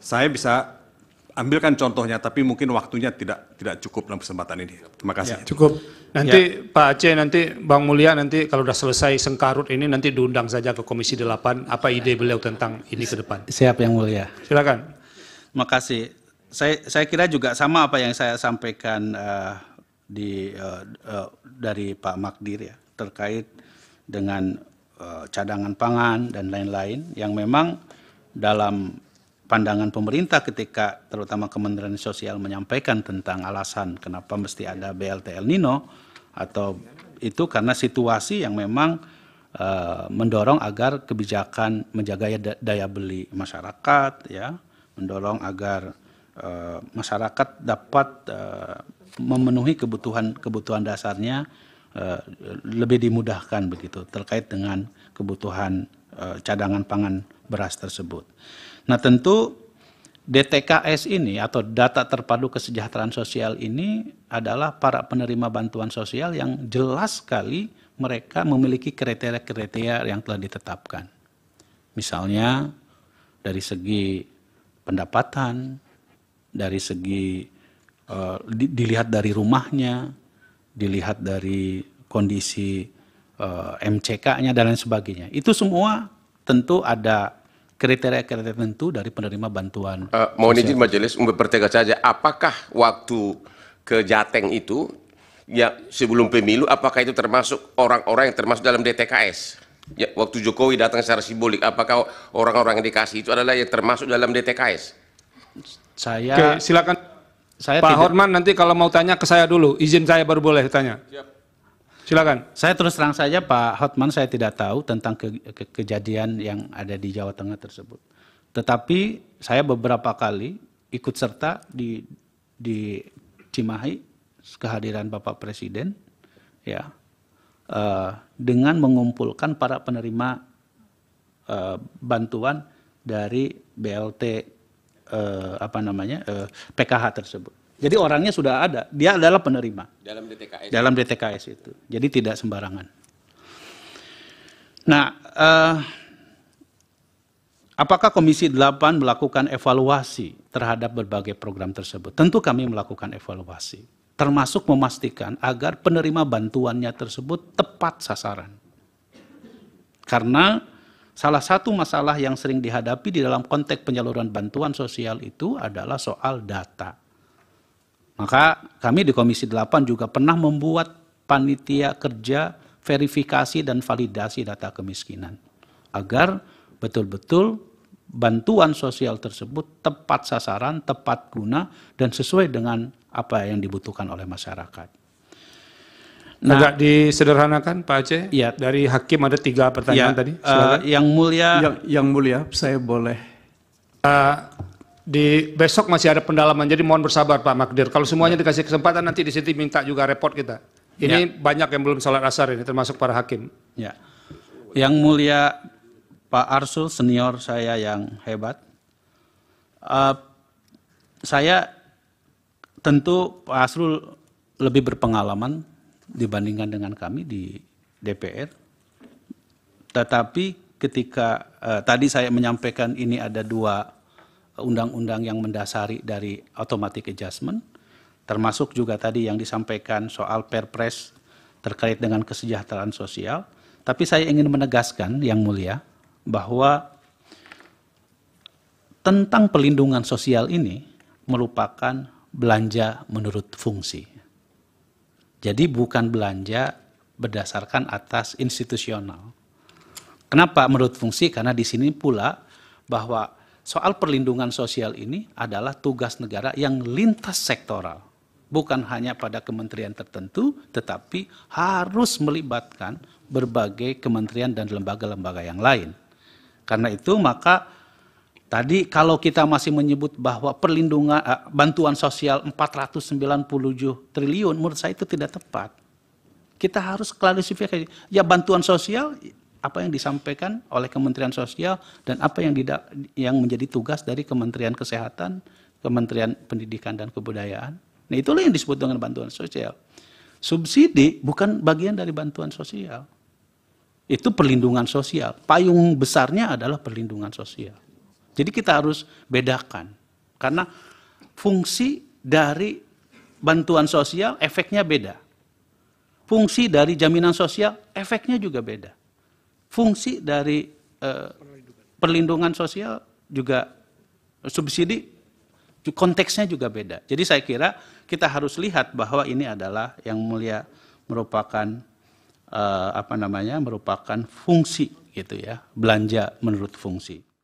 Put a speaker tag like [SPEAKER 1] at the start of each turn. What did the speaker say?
[SPEAKER 1] Saya bisa ambilkan contohnya, tapi mungkin waktunya tidak tidak cukup dalam kesempatan ini. Terima kasih. Ya,
[SPEAKER 2] cukup. Nanti
[SPEAKER 1] ya. Pak Aceh, nanti Bang Mulia, nanti kalau sudah selesai sengkarut ini, nanti diundang saja ke Komisi 8, apa ide beliau tentang ini ke depan.
[SPEAKER 2] Siap Yang Mulia. Silakan. Terima kasih. Saya, saya kira juga sama apa yang saya sampaikan uh, di uh, uh, dari Pak Makdir ya, terkait dengan uh, cadangan pangan dan lain-lain, yang memang dalam pandangan pemerintah ketika terutama Kementerian Sosial menyampaikan tentang alasan kenapa mesti ada BLT El Nino atau itu karena situasi yang memang uh, mendorong agar kebijakan menjaga ya, daya beli masyarakat ya mendorong agar uh, masyarakat dapat uh, memenuhi kebutuhan kebutuhan dasarnya uh, lebih dimudahkan begitu terkait dengan kebutuhan uh, cadangan pangan beras tersebut. Nah tentu DTKS ini atau data terpadu kesejahteraan sosial ini adalah para penerima bantuan sosial yang jelas sekali mereka memiliki kriteria-kriteria yang telah ditetapkan. Misalnya dari segi pendapatan, dari segi uh, dilihat dari rumahnya, dilihat dari kondisi uh, eh, MCK-nya dan lain sebagainya. Itu semua tentu ada kriteria-kriteria tertentu dari penerima bantuan. Uh, mohon izin
[SPEAKER 1] majelis untuk pertegas saja, apakah waktu ke Jateng itu ya sebelum pemilu apakah itu termasuk orang-orang yang termasuk dalam DTKS? Ya, waktu Jokowi datang secara simbolik, apakah orang-orang yang dikasih itu adalah yang termasuk dalam DTKS? Saya Oke, silakan saya Pak tidak... Horman nanti kalau mau tanya ke saya
[SPEAKER 2] dulu, izin saya baru boleh tanya. Siap. Silakan. Saya terus terang saja Pak Hotman saya tidak tahu tentang ke ke kejadian yang ada di Jawa Tengah tersebut. Tetapi saya beberapa kali ikut serta di di Cimahi kehadiran Bapak Presiden ya uh, dengan mengumpulkan para penerima uh, bantuan dari BLT uh, eh, apa namanya uh, PKH tersebut jadi orangnya sudah ada, dia adalah penerima.
[SPEAKER 1] Dalam DTKS. Dalam
[SPEAKER 2] DTKS itu. Jadi tidak sembarangan. Nah, eh, apakah Komisi 8 melakukan evaluasi terhadap berbagai program tersebut? Tentu kami melakukan evaluasi, termasuk memastikan agar penerima bantuannya tersebut tepat sasaran. Karena salah satu masalah yang sering dihadapi di dalam konteks penyaluran bantuan sosial itu adalah soal data maka kami di Komisi 8 juga pernah membuat panitia kerja verifikasi dan validasi data kemiskinan agar betul-betul bantuan sosial tersebut tepat sasaran, tepat guna dan sesuai dengan apa yang dibutuhkan oleh masyarakat. Nah, Agak disederhanakan Pak Aceh. Ya, dari hakim ada
[SPEAKER 1] tiga pertanyaan ya, tadi. Uh,
[SPEAKER 2] yang mulia, yang, yang mulia, saya boleh. Uh,
[SPEAKER 1] di besok masih ada pendalaman, jadi mohon bersabar Pak Magdir. Kalau semuanya ya. dikasih kesempatan nanti di sini minta juga repot kita. Ini ya. banyak yang belum sholat asar ini,
[SPEAKER 2] termasuk para hakim. Ya. Yang mulia Pak Arsul, senior saya yang hebat. Uh, saya tentu Pak Arsul lebih berpengalaman dibandingkan dengan kami di DPR. Tetapi ketika uh, tadi saya menyampaikan ini ada dua undang-undang yang mendasari dari automatic adjustment, termasuk juga tadi yang disampaikan soal perpres terkait dengan kesejahteraan sosial. Tapi saya ingin menegaskan, Yang Mulia, bahwa tentang pelindungan sosial ini merupakan belanja menurut fungsi. Jadi bukan belanja berdasarkan atas institusional. Kenapa menurut fungsi? Karena di sini pula bahwa soal perlindungan sosial ini adalah tugas negara yang lintas sektoral. Bukan hanya pada kementerian tertentu, tetapi harus melibatkan berbagai kementerian dan lembaga-lembaga yang lain. Karena itu maka tadi kalau kita masih menyebut bahwa perlindungan eh, bantuan sosial 497 triliun menurut saya itu tidak tepat. Kita harus klarifikasi ya bantuan sosial apa yang disampaikan oleh Kementerian Sosial dan apa yang didak, yang menjadi tugas dari Kementerian Kesehatan, Kementerian Pendidikan dan Kebudayaan. Nah, itulah yang disebut dengan bantuan sosial. Subsidi bukan bagian dari bantuan sosial. Itu perlindungan sosial. Payung besarnya adalah perlindungan sosial. Jadi kita harus bedakan. Karena fungsi dari bantuan sosial efeknya beda. Fungsi dari jaminan sosial efeknya juga beda fungsi dari eh, perlindungan sosial juga subsidi konteksnya juga beda. Jadi saya kira kita harus lihat bahwa ini adalah yang mulia merupakan eh, apa namanya merupakan fungsi gitu ya belanja menurut fungsi.